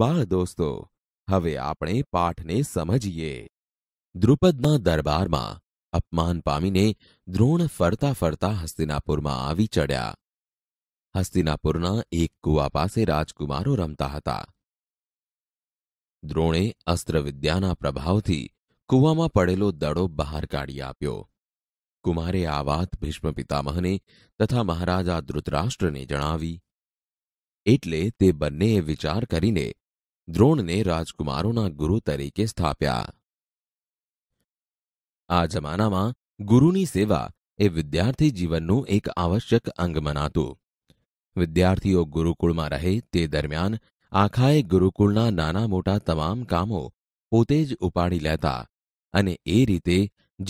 બાળ દોસ્તો હવે આપણે પાઠને સમજીએ દ્રુપદના દરબારમાં અપમાન પામીને દ્રોણ ફરતા ફરતા હસ્તિનાપુરમાં આવી ચડ્યા હસ્તિનાપુરના એક કુવા પાસે રાજકુમારો રમતા હતા દ્રોણે અસ્ત્રવિદ્યાના પ્રભાવથી કુવામાં પડેલો દડો બહાર કાઢી આપ્યો કુમારે આ વાત ભીષ્મ પિતામહને તથા મહારાજા ધૃતરાષ્ટ્રને જણાવી એટલે તે બંનેએ વિચાર કરીને દ્રોણને રાજકુમારોના ગુરુ તરીકે સ્થાપ્યા આ જમાનામાં ગુરુની સેવા એ વિદ્યાર્થી જીવનનું એક આવશ્યક અંગ મનાતું વિદ્યાર્થીઓ ગુરુકુળમાં રહે તે દરમિયાન આખાએ ગુરુકુળના નાના મોટા તમામ કામો પોતે જ ઉપાડી લેતા અને એ રીતે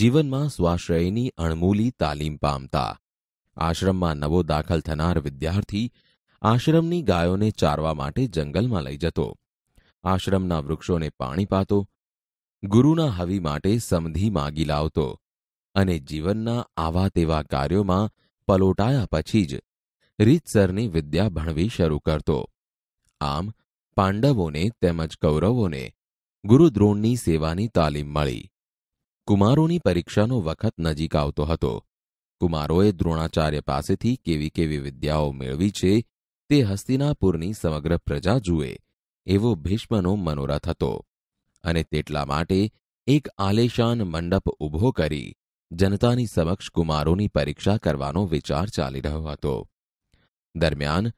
જીવનમાં સ્વાશ્રયની અણમૂલી તાલીમ પામતા આશ્રમમાં નવો દાખલ થનાર વિદ્યાર્થી આશ્રમની ગાયોને ચારવા માટે જંગલમાં લઈ જતો આશ્રમના વૃક્ષોને પાણી પાતો ગુરુના હવિ માટે સમધિ માગી લાવતો અને જીવનના આવા તેવા કાર્યોમાં પલોટાયા પછી જ રીતસરની વિદ્યા ભણવી શરૂ કરતો આમ પાંડવોને તેમજ કૌરવોને ગુરુદ્રોણની સેવાની તાલીમ મળી કુમારોની પરીક્ષાનો વખત નજીક આવતો હતો કુમારોએ દ્રોણાચાર્ય પાસેથી કેવી કેવી વિદ્યાઓ મેળવી છે તે હસ્તિનાપુરની સમગ્ર પ્રજા જુએ એવો ભીષ્મનો મનોરથ હતો અને તેટલા માટે એક આલેશાન મંડપ ઊભો કરી જનતાની સમક્ષ કુમારોની પરીક્ષા કરવાનો વિચાર ચાલી રહ્યો હતો દરમિયાન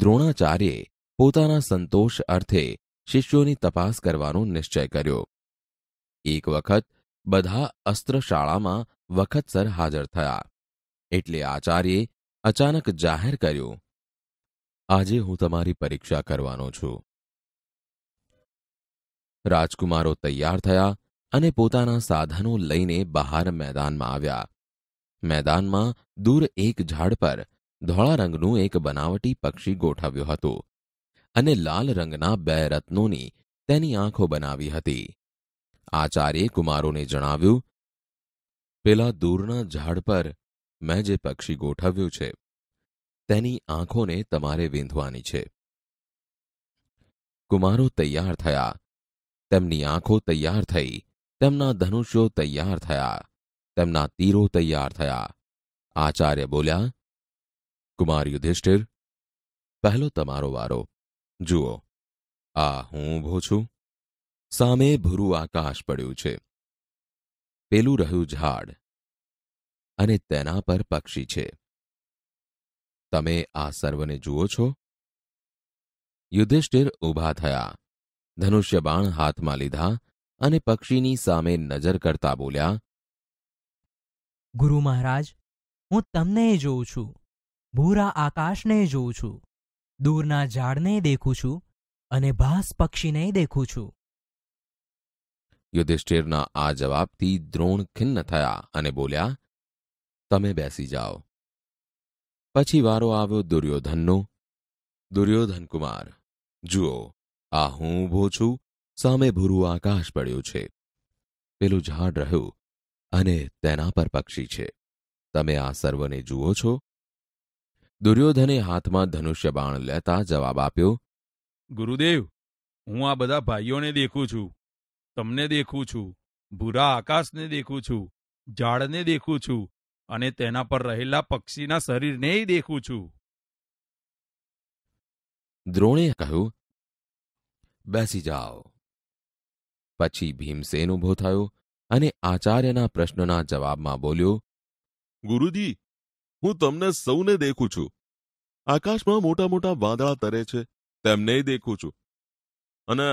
દ્રોણાચાર્યે પોતાના સંતોષ અર્થે શિષ્યોની તપાસ કરવાનો નિશ્ચય કર્યો એક વખત બધા અસ્ત્રશાળામાં વખતસર હાજર થયા એટલે આચાર્યે અચાનક જાહેર કર્યું આજે હું તમારી પરીક્ષા કરવાનો છું રાજકુમારો તૈયાર થયા અને પોતાના સાધનો લઈને બહાર મેદાનમાં આવ્યા મેદાનમાં દૂર એક ઝાડ પર ધોળા રંગનું એક બનાવટી પક્ષી ગોઠવ્યું હતું અને લાલ રંગના બે રત્નોની તેની આંખો બનાવી હતી આચાર્ય કુમારોને જણાવ્યું પેલા દૂરના ઝાડ પર મેં જે પક્ષી ગોઠવ્યું છે તેની આંખોને તમારે વીંધવાની છે કુમારો તૈયાર થયા તેમની આંખો તૈયાર થઈ તેમના ધનુષ્યો તૈયાર થયા તેમના તીરો તૈયાર થયા આચાર્ય બોલ્યા કુમાર યુધિષ્ઠિર પહેલો તમારો વારો જુઓ આ હું ઊભો છું સામે ભૂરું આકાશ પડ્યું છે પેલું રહ્યું ઝાડ અને તેના પર પક્ષી છે તમે આ સર્વને જુઓ છો યુધિષ્ઠિર ઊભા થયા ધનુષ્ય બાણ હાથમાં લીધા અને પક્ષીની સામે નજર કરતા બોલ્યા ગુરુ મહારાજ હું તમને જોઉં છું ભૂરા આકાશને જોઉં છું દૂરના ઝાડને દેખું છું અને ભાસ પક્ષીને દેખું છું યુધિષ્ઠિરના આ જવાબથી દ્રોણ ખિન્ન થયા અને બોલ્યા તમે બેસી જાઓ પછી વારો આવ્યો દુર્યોધનનો દુર્યોધન કુમાર જુઓ આ હું ઊભો છું સામે ભૂરું આકાશ પડ્યું છે પેલું ઝાડ રહ્યું અને તેના પર પક્ષી છે તમે આ સર્વને જુઓ છો દુર્યોધને હાથમાં ધનુષ્ય બાણ લેતા જવાબ આપ્યો ગુરુદેવ હું આ બધા ભાઈઓને દેખું છું તમને દેખું છું ભૂરા આકાશને દેખું છું ઝાડને દેખું છું અને તેના પર રહેલા પક્ષીના શરીરને દેખું છું દ્રોણે કહ્યું બેસી જાઓ પછી ભીમસેન ઊભો થયો અને આચાર્યના પ્રશ્નના જવાબમાં બોલ્યો ગુરુજી હું તમને સૌને દેખું છું આકાશમાં મોટા મોટા વાદળા તરે છે તેમને દેખું છું અને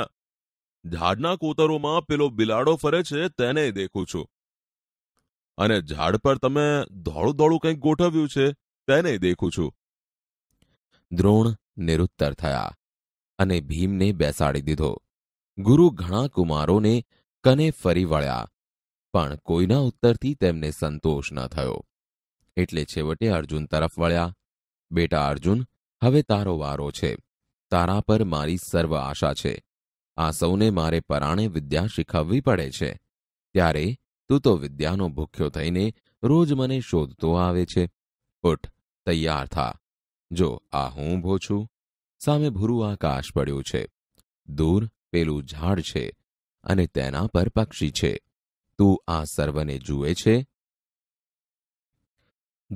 ઝાડના કોતરોમાં પેલો બિલાડો ફરે છે તેને દેખું છું અને ઝાડ પર તમે ધોળું ધોળું કંઈક ગોઠવ્યું છે તેને દેખું છું દ્રોણ નિરુત્તર થયા અને ભીમને બેસાડી દીધો ગુરુ ઘણા કુમારોને કને ફરી વળ્યા પણ કોઈના ઉત્તરથી તેમને સંતોષ ન થયો એટલે છેવટે અર્જુન તરફ વળ્યા બેટા અર્જુન હવે તારો વારો છે તારા પર મારી સર્વ આશા છે આ સૌને મારે પરાણે વિદ્યા શીખવવી પડે છે ત્યારે તું તો વિદ્યાનો ભૂખ્યો થઈને રોજ મને શોધતો આવે છે ઉઠ તૈયાર થા જો આ હું ઊભો છું સામે ભૂરું આકાશ પડ્યું છે દૂર પેલું ઝાડ છે અને તેના પર પક્ષી છે તું આ સર્વને જુએ છે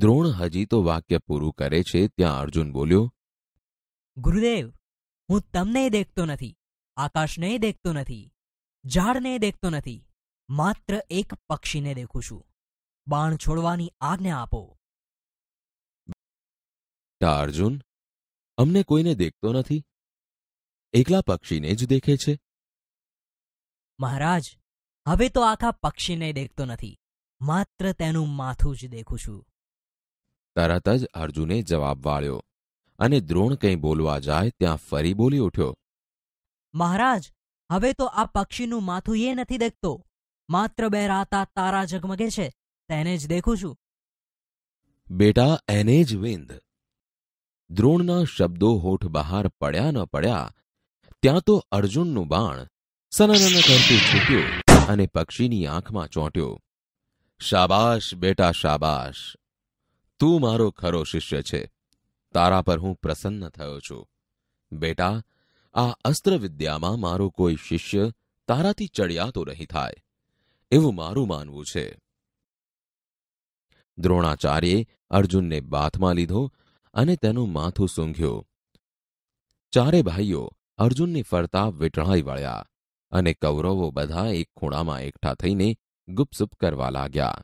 દ્રોણ હજી તો વાક્ય પૂરું કરે છે ત્યાં અર્જુન બોલ્યો ગુરુદેવ હું તમને દેખતો નથી આકાશને દેખતો નથી ઝાડને દેખતો નથી માત્ર એક પક્ષીને દેખું છું બાણ છોડવાની આજ્ઞા આપો અર્જુન અમને કોઈને દેખતો નથી એકલા પક્ષીને જ દેખે છે મહારાજ હવે તો આખા પક્ષીને દેખતો નથી માત્ર તેનું માથું જ દેખું છું તરત જ અર્જુને જવાબ વાળ્યો અને દ્રોણ કંઈ બોલવા જાય ત્યાં ફરી બોલી ઉઠ્યો મહારાજ હવે તો આ પક્ષીનું માથું એ નથી દેખતો માત્ર બે રાતા તારા ઝગમગે છે તેને જ દેખું છું બેટા એને જ વિંધ દ્રોણના શબ્દો હોઠ બહાર પડ્યા ન પડ્યા ત્યાં તો અર્જુનનું બાણ સનનન કરતું છૂટ્યું અને પક્ષીની આંખમાં ચોંટ્યો શાબાશ બેટા શાબાશ તું મારો ખરો શિષ્ય છે તારા પર હું પ્રસન્ન થયો છું બેટા આ અસ્ત્રવિદ્યામાં મારો કોઈ શિષ્ય તારાથી ચડિયાતો નહીં થાય એવું મારું માનવું છે દ્રોણાચાર્યે અર્જુનને બાથમાં લીધો અને તેનું માથું સૂંઘ્યું ચારે ભાઈઓ અર્જુનની ફરતા વીંટળાઈ વળ્યા અને કૌરવો બધા એક ખૂણામાં એકઠા થઈને ગુપસુપ કરવા લાગ્યા